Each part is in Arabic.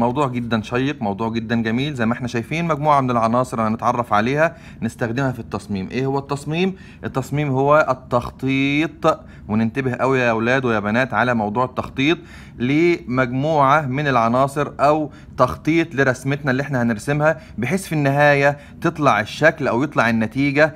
موضوع جدا شيق موضوع جدا جميل زي ما احنا شايفين مجموعة من العناصر هنتعرف عليها نستخدمها في التصميم ايه هو التصميم التصميم هو التخطيط وننتبه قوي يا اولاد ويا بنات على موضوع التخطيط لمجموعة من العناصر او تخطيط لرسمتنا اللي احنا هنرسمها بحيث في النهاية تطلع الشكل او يطلع النتيجة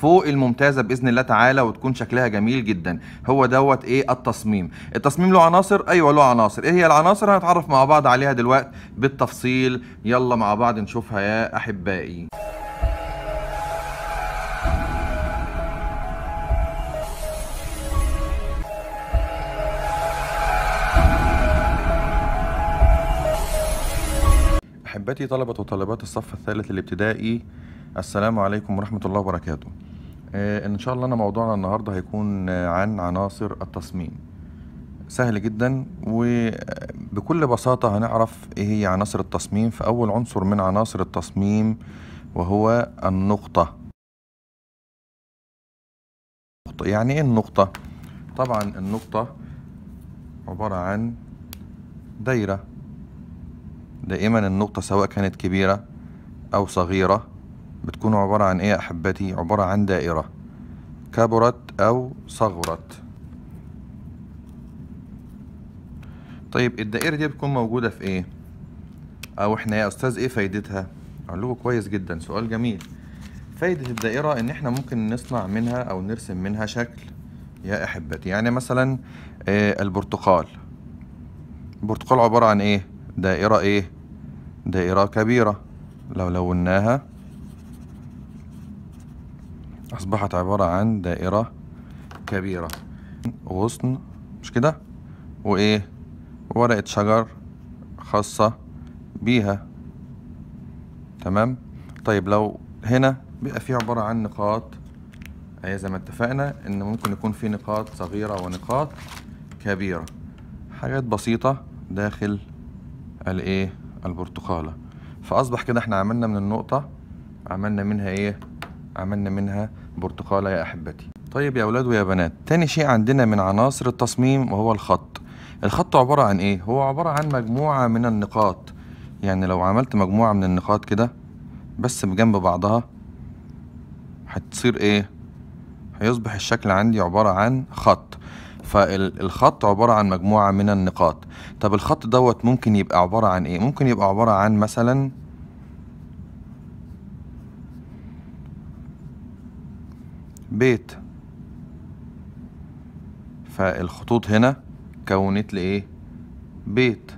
فوق الممتازه باذن الله تعالى وتكون شكلها جميل جدا هو دوت ايه التصميم التصميم له عناصر ايوه له عناصر ايه هي العناصر هنتعرف مع بعض عليها دلوقتي بالتفصيل يلا مع بعض نشوفها يا احبائي احبتي طلبه وطالبات الصف الثالث الابتدائي السلام عليكم ورحمه الله وبركاته آه، ان شاء الله انا موضوعنا النهارده هيكون عن عناصر التصميم سهل جدا وبكل بساطة هنعرف ايه هي عناصر التصميم فاول عنصر من عناصر التصميم وهو النقطة يعني ايه النقطة طبعا النقطة عبارة عن دايرة دائما النقطة سواء كانت كبيرة او صغيرة بتكون عبارة عن ايه احبتي عبارة عن دائرة كبرت او صغرت طيب الدائرة دي بتكون موجودة في ايه او احنا يا استاذ ايه فايدتها اقول كويس جدا سؤال جميل فايدة الدائرة ان احنا ممكن نصنع منها او نرسم منها شكل يا احبتي يعني مثلا آه، البرتقال البرتقال عبارة عن ايه دائرة ايه دائرة كبيرة لو لوناها أصبحت عبارة عن دائرة كبيرة غصن مش كده وإيه ورقة شجر خاصة بيها تمام طيب لو هنا بيبقى فيه عبارة عن نقاط أي زي ما اتفقنا ان ممكن يكون في نقاط صغيرة ونقاط كبيرة حاجات بسيطة داخل الايه البرتقالة فاصبح كده احنا عملنا من النقطة عملنا منها ايه عملنا منها برتقالة يا أحبتي طيب يا أولاد ويا بنات تاني شيء عندنا من عناصر التصميم وهو الخط الخط عبارة عن إيه؟ هو عبارة عن مجموعة من النقاط يعني لو عملت مجموعة من النقاط كده بس بجنب بعضها هتصير إيه؟ هيصبح الشكل عندي عبارة عن خط فالخط عبارة عن مجموعة من النقاط طب الخط دوت ممكن يبقى عبارة عن إيه؟ ممكن يبقى عبارة عن مثلا بيت فالخطوط هنا كونت لإيه بيت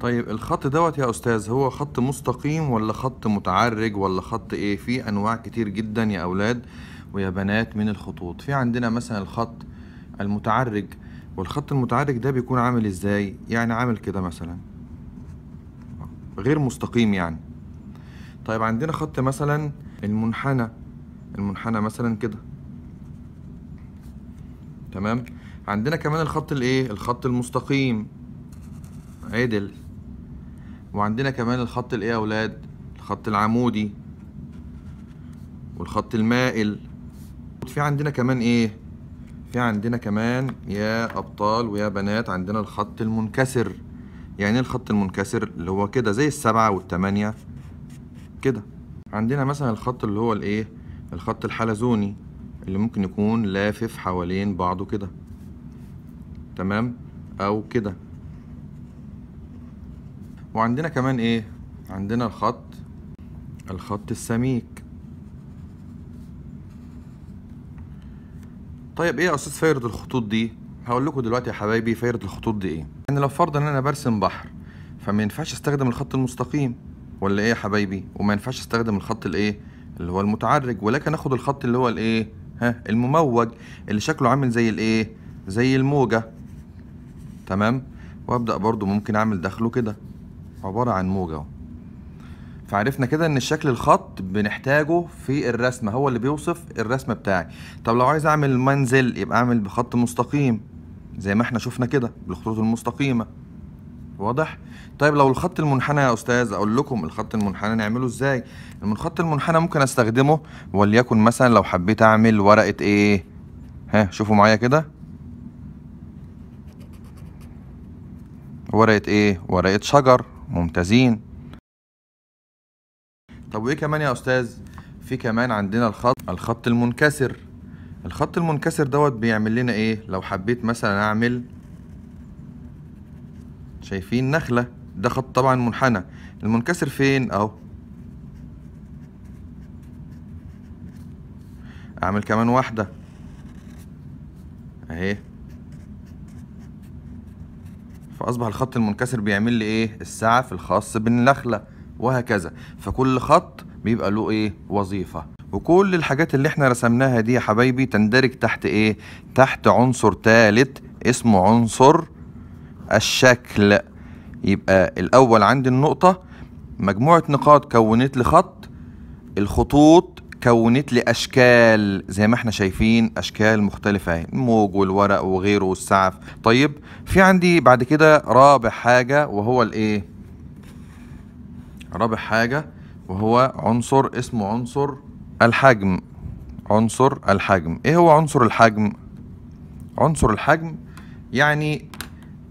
طيب الخط دوت يا أستاذ هو خط مستقيم ولا خط متعرج ولا خط إيه في أنواع كتير جدا يا أولاد ويا بنات من الخطوط في عندنا مثلا الخط المتعرج والخط المتعرج ده بيكون عامل إزاي يعني عامل كده مثلا غير مستقيم يعني طيب عندنا خط مثلا المنحنى المنحنى مثلا كده تمام عندنا كمان الخط الايه الخط المستقيم عدل وعندنا كمان الخط الايه يا اولاد الخط العمودي والخط المائل في عندنا كمان ايه في عندنا كمان يا ابطال ويا بنات عندنا الخط المنكسر يعني ايه الخط المنكسر اللي هو كده زي السبعة والتمانية كده عندنا مثلا الخط اللي هو الايه الخط الحلزوني اللي ممكن يكون لافف حوالين بعضه كده تمام او كده وعندنا كمان ايه عندنا الخط الخط السميك طيب ايه يا استاذ فايره الخطوط دي هقول لكم دلوقتي يا حبايبي فايره الخطوط دي ايه يعني لو فرضا ان انا برسم بحر فما ينفعش استخدم الخط المستقيم ولا ايه يا حبايبي وما ينفعش استخدم الخط الايه اللي هو المتعرج ولكن اخد الخط اللي هو الايه ها المموج اللي شكله عامل زي الايه زي الموجه تمام وابدا برضو ممكن اعمل دخله كده عباره عن موجه اهو فعرفنا كده ان الشكل الخط بنحتاجه في الرسمه هو اللي بيوصف الرسمه بتاعي طب لو عايز اعمل منزل يبقى اعمل بخط مستقيم زي ما احنا شفنا كده بالخطوط المستقيمه واضح طيب لو الخط المنحنى يا استاذ اقول لكم الخط المنحنى نعمله ازاي الخط المنحنى ممكن استخدمه وليكن مثلا لو حبيت اعمل ورقه ايه ها شوفوا معايا كده ورقه ايه ورقه شجر ممتازين طب وايه كمان يا استاذ في كمان عندنا الخط الخط المنكسر الخط المنكسر دوت بيعمل لنا ايه لو حبيت مثلا اعمل شايفين نخلة ده خط طبعا منحنى المنكسر فين اهو اعمل كمان واحدة اهي فاصبح الخط المنكسر بيعمل لي ايه السعف الخاص بالنخلة وهكذا فكل خط بيبقى له ايه وظيفة وكل الحاجات اللي احنا رسمناها دي يا حبايبي تندرج تحت ايه تحت عنصر ثالث اسمه عنصر الشكل يبقى الأول عندي النقطة مجموعة نقاط كونت لي خط الخطوط كونت لي أشكال زي ما احنا شايفين أشكال مختلفة الموج والورق وغيره والسعف طيب في عندي بعد كده رابع حاجة وهو الإيه؟ رابع حاجة وهو عنصر اسمه عنصر الحجم عنصر الحجم ايه هو عنصر الحجم عنصر الحجم يعني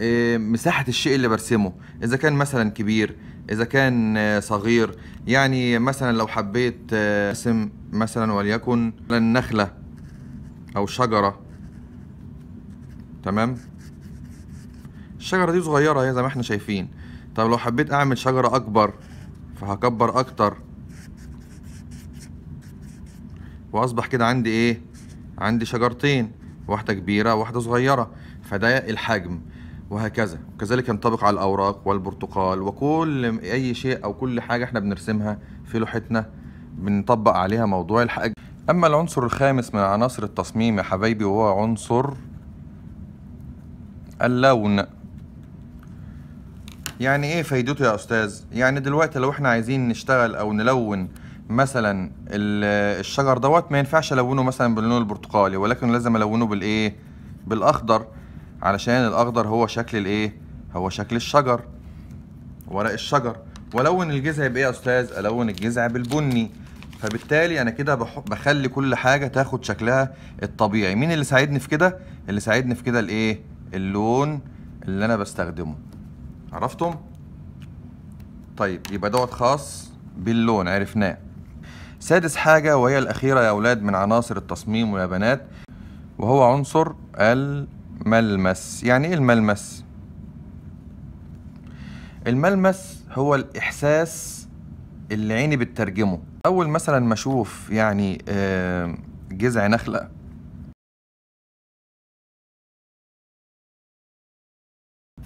آه، مساحه الشيء اللي برسمه اذا كان مثلا كبير اذا كان آه، صغير يعني مثلا لو حبيت آه، ارسم مثلا وليكن نخله او شجره تمام الشجره دي صغيره هي زي ما احنا شايفين طب لو حبيت اعمل شجره اكبر فهكبر اكتر واصبح كده عندي ايه عندي شجرتين واحده كبيره وواحده صغيره فده الحجم وهكذا وكذلك ينطبق على الأوراق والبرتقال وكل أي شيء أو كل حاجة احنا بنرسمها في لوحتنا بنطبق عليها موضوع الحاجة أما العنصر الخامس من عناصر التصميم يا حبايبي وهو عنصر اللون يعني ايه فايدته يا استاذ يعني دلوقتي لو احنا عايزين نشتغل او نلون مثلا الشجر دوت ما ينفعش الونه مثلا باللون البرتقالي ولكن لازم الونه بالايه بالاخضر علشان الاخضر هو شكل الايه هو شكل الشجر ورق الشجر والون الجذع بايه يا استاذ الون الجذع بالبني فبالتالي انا كده بخلي كل حاجه تاخد شكلها الطبيعي مين اللي ساعدني في كده اللي ساعدني في كده الايه اللون اللي انا بستخدمه عرفتم طيب يبقى دوت خاص باللون عرفناه سادس حاجه وهي الاخيره يا اولاد من عناصر التصميم ويا بنات وهو عنصر ال ملمس يعني ايه الملمس الملمس هو الاحساس اللي عيني بتترجمه اول مثلا ما اشوف يعني جذع نخله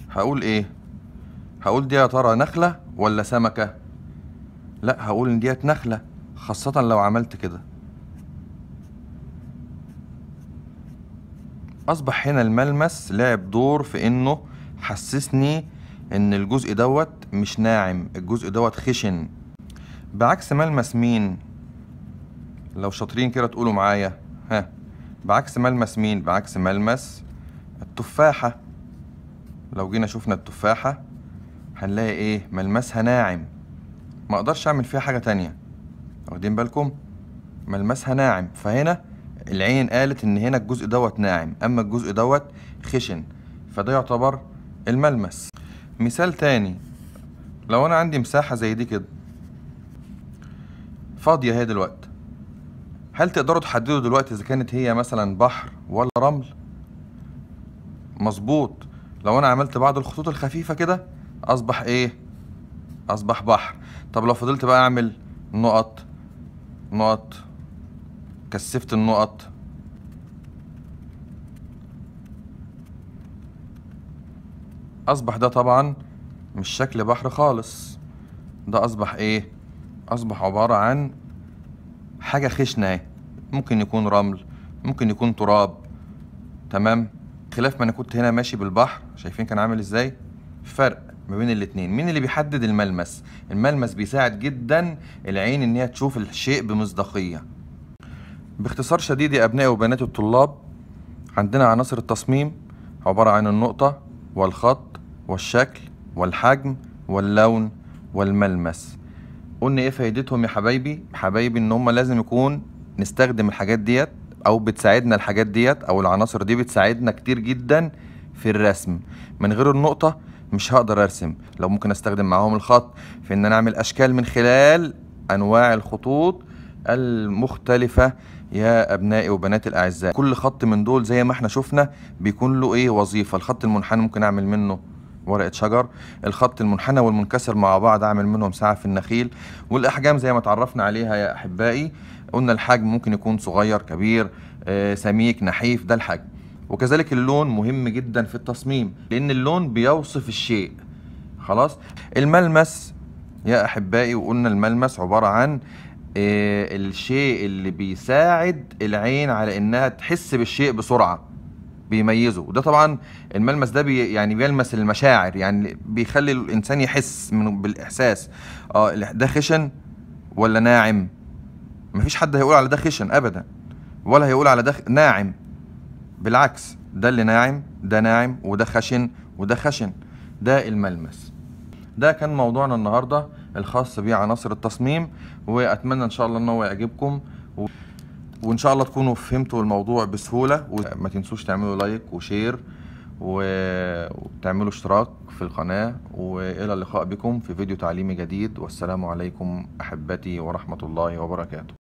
هقول ايه هقول دي يا ترى نخله ولا سمكه لا هقول ان ديت نخله خاصه لو عملت كده اصبح هنا الملمس لعب دور في انه حسسني ان الجزء دوت مش ناعم الجزء دوت خشن بعكس ملمس مين لو شاطرين كده تقولوا معايا ها بعكس ملمس مين بعكس ملمس التفاحة لو جينا شفنا التفاحة هنلاقي ايه ملمسها ناعم ما اقدرش اعمل فيها حاجة تانية واخدين بالكم ملمسها ناعم فهنا العين قالت ان هنا الجزء دوت ناعم اما الجزء دوت خشن فده يعتبر الملمس مثال تاني لو انا عندي مساحة زي دي كده فاضية هي دلوقتي هل تقدروا تحددوا دلوقتي اذا كانت هي مثلا بحر ولا رمل مظبوط لو انا عملت بعض الخطوط الخفيفة كده اصبح ايه اصبح بحر طب لو فضلت بقى اعمل نقط نقط كثفت النقط أصبح ده طبعا مش شكل بحر خالص ده أصبح إيه؟ أصبح عبارة عن حاجة خشنة ممكن يكون رمل ممكن يكون تراب تمام خلاف ما أنا كنت هنا ماشي بالبحر شايفين كان عامل إزاي؟ فرق ما بين الاتنين مين اللي بيحدد الملمس الملمس بيساعد جدا العين ان هي تشوف الشيء بمصداقيه باختصار شديد يا أبنائي وبناتي الطلاب عندنا عناصر التصميم عبارة عن النقطة والخط والشكل والحجم واللون والملمس قلنا ايه فايدتهم يا حبايبي حبايبي ان هم لازم يكون نستخدم الحاجات ديت او بتساعدنا الحاجات ديت او العناصر دي بتساعدنا كتير جدا في الرسم من غير النقطة مش هقدر ارسم لو ممكن استخدم معاهم الخط في ان انا اعمل اشكال من خلال انواع الخطوط المختلفة يا ابنائي وبناتي الاعزاء كل خط من دول زي ما احنا شفنا بيكون له ايه وظيفه الخط المنحنى ممكن اعمل منه ورقه شجر الخط المنحنى والمنكسر مع بعض اعمل منهم ساعه في النخيل والاحجام زي ما اتعرفنا عليها يا احبائي قلنا الحجم ممكن يكون صغير كبير آه، سميك نحيف ده الحجم وكذلك اللون مهم جدا في التصميم لان اللون بيوصف الشيء خلاص الملمس يا احبائي وقلنا الملمس عباره عن إيه، الشيء اللي بيساعد العين على انها تحس بالشيء بسرعه بيميزه وده طبعا الملمس ده بي يعني بيلمس المشاعر يعني بيخلي الانسان يحس من بالاحساس اه ده خشن ولا ناعم مفيش حد هيقول على ده خشن ابدا ولا هيقول على ده ناعم بالعكس ده اللي ناعم ده ناعم وده خشن وده خشن ده الملمس ده كان موضوعنا النهارده الخاص بعناصر التصميم واتمنى ان شاء الله ان هو يعجبكم و... وان شاء الله تكونوا فهمتوا الموضوع بسهوله وما تنسوش تعملوا لايك وشير و... وتعملوا اشتراك في القناه والى اللقاء بكم في فيديو تعليمي جديد والسلام عليكم احبتي ورحمه الله وبركاته